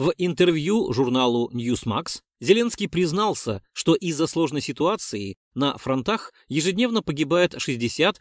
В интервью журналу Newsmax Зеленский признался, что из-за сложной ситуации на фронтах ежедневно погибает 60-100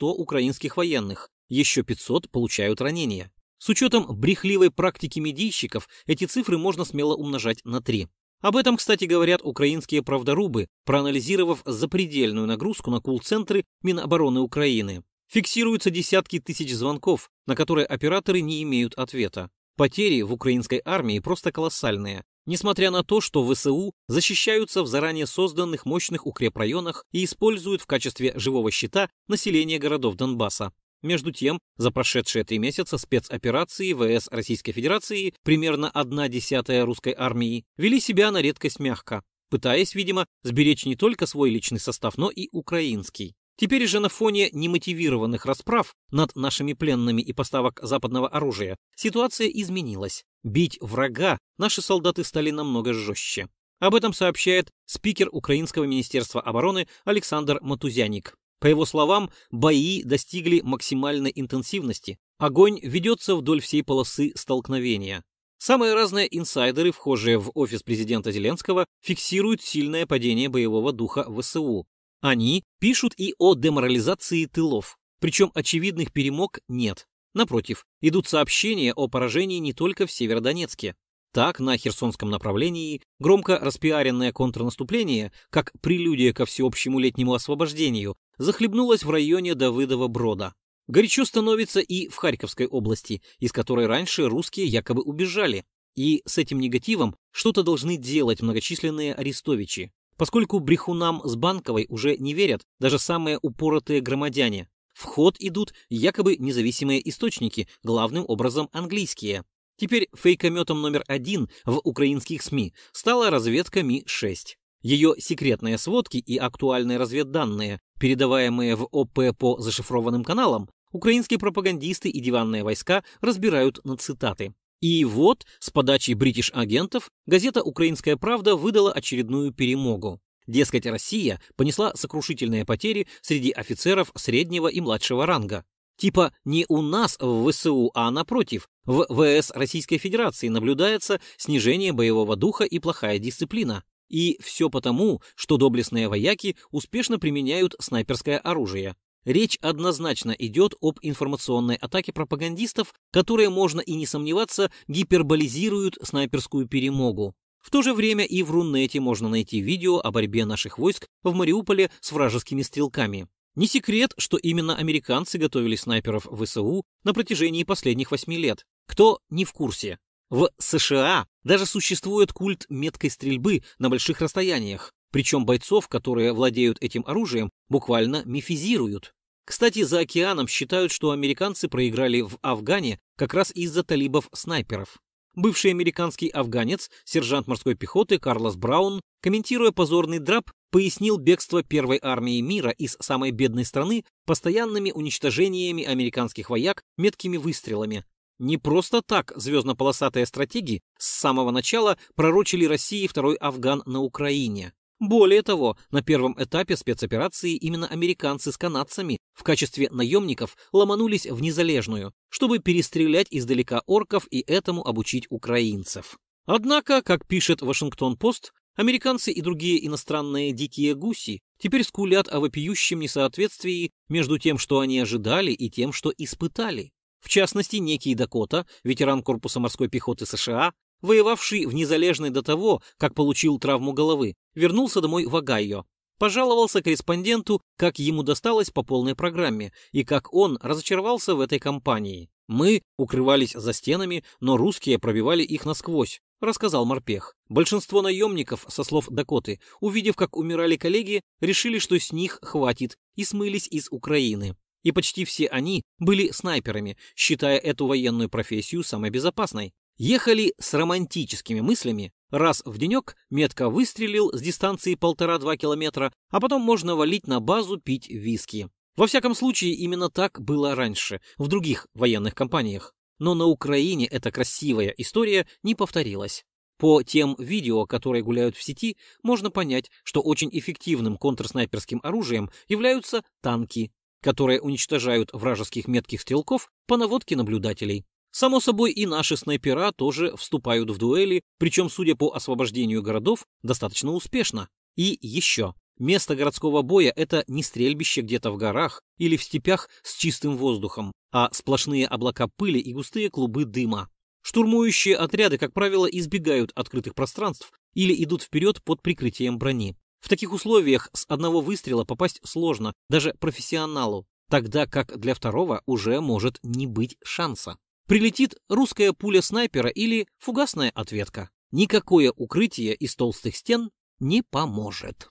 украинских военных, еще 500 получают ранения. С учетом брехливой практики медийщиков эти цифры можно смело умножать на 3. Об этом, кстати, говорят украинские правдорубы, проанализировав запредельную нагрузку на кул центры Минобороны Украины. Фиксируются десятки тысяч звонков, на которые операторы не имеют ответа. Потери в украинской армии просто колоссальные, несмотря на то, что ВСУ защищаются в заранее созданных мощных укрепрайонах и используют в качестве живого щита население городов Донбасса. Между тем, за прошедшие три месяца спецоперации ВС Российской Федерации, примерно одна десятая русской армии, вели себя на редкость мягко, пытаясь, видимо, сберечь не только свой личный состав, но и украинский. Теперь же на фоне немотивированных расправ над нашими пленными и поставок западного оружия ситуация изменилась. Бить врага наши солдаты стали намного жестче. Об этом сообщает спикер Украинского министерства обороны Александр Матузяник. По его словам, бои достигли максимальной интенсивности. Огонь ведется вдоль всей полосы столкновения. Самые разные инсайдеры, вхожие в офис президента Зеленского, фиксируют сильное падение боевого духа ВСУ. Они пишут и о деморализации тылов, причем очевидных перемог нет. Напротив, идут сообщения о поражении не только в Северодонецке. Так, на Херсонском направлении громко распиаренное контрнаступление, как прелюдия ко всеобщему летнему освобождению, захлебнулось в районе Давыдова-Брода. Горячо становится и в Харьковской области, из которой раньше русские якобы убежали. И с этим негативом что-то должны делать многочисленные арестовичи. Поскольку брехунам с Банковой уже не верят даже самые упоротые громадяне, в ход идут якобы независимые источники, главным образом английские. Теперь фейкометом номер один в украинских СМИ стала разведка Ми-6. Ее секретные сводки и актуальные разведданные, передаваемые в ОП по зашифрованным каналам, украинские пропагандисты и диванные войска разбирают на цитаты. И вот, с подачи бритиш-агентов, газета «Украинская правда» выдала очередную перемогу. Дескать, Россия понесла сокрушительные потери среди офицеров среднего и младшего ранга. Типа не у нас в ВСУ, а напротив, в ВС Российской Федерации наблюдается снижение боевого духа и плохая дисциплина. И все потому, что доблестные вояки успешно применяют снайперское оружие. Речь однозначно идет об информационной атаке пропагандистов, которые, можно и не сомневаться, гиперболизируют снайперскую перемогу. В то же время и в Рунете можно найти видео о борьбе наших войск в Мариуполе с вражескими стрелками. Не секрет, что именно американцы готовили снайперов в ВСУ на протяжении последних восьми лет. Кто не в курсе? В США даже существует культ меткой стрельбы на больших расстояниях. Причем бойцов, которые владеют этим оружием, буквально мифизируют. Кстати, за океаном считают, что американцы проиграли в Афгане как раз из-за талибов-снайперов. Бывший американский афганец, сержант морской пехоты Карлос Браун, комментируя позорный драп, пояснил бегство первой армии мира из самой бедной страны постоянными уничтожениями американских вояк меткими выстрелами. Не просто так звездно-полосатые стратеги с самого начала пророчили России второй Афган на Украине. Более того, на первом этапе спецоперации именно американцы с канадцами в качестве наемников ломанулись в Незалежную, чтобы перестрелять издалека орков и этому обучить украинцев. Однако, как пишет Вашингтон-Пост, американцы и другие иностранные дикие гуси теперь скулят о вопиющем несоответствии между тем, что они ожидали, и тем, что испытали. В частности, некий Дакота, ветеран Корпуса морской пехоты США, воевавший в Незалежной до того, как получил травму головы, вернулся домой в Огайо. Пожаловался корреспонденту, как ему досталось по полной программе, и как он разочаровался в этой компании. «Мы укрывались за стенами, но русские пробивали их насквозь», — рассказал Морпех. Большинство наемников, со слов Дакоты, увидев, как умирали коллеги, решили, что с них хватит, и смылись из Украины и почти все они были снайперами, считая эту военную профессию самой безопасной. Ехали с романтическими мыслями. Раз в денек метко выстрелил с дистанции полтора-два километра, а потом можно валить на базу пить виски. Во всяком случае, именно так было раньше, в других военных компаниях. Но на Украине эта красивая история не повторилась. По тем видео, которые гуляют в сети, можно понять, что очень эффективным контрснайперским оружием являются танки, которые уничтожают вражеских метких стрелков по наводке наблюдателей. Само собой, и наши снайпера тоже вступают в дуэли, причем, судя по освобождению городов, достаточно успешно. И еще. Место городского боя – это не стрельбище где-то в горах или в степях с чистым воздухом, а сплошные облака пыли и густые клубы дыма. Штурмующие отряды, как правило, избегают открытых пространств или идут вперед под прикрытием брони. В таких условиях с одного выстрела попасть сложно, даже профессионалу, тогда как для второго уже может не быть шанса. Прилетит русская пуля снайпера или фугасная ответка. Никакое укрытие из толстых стен не поможет.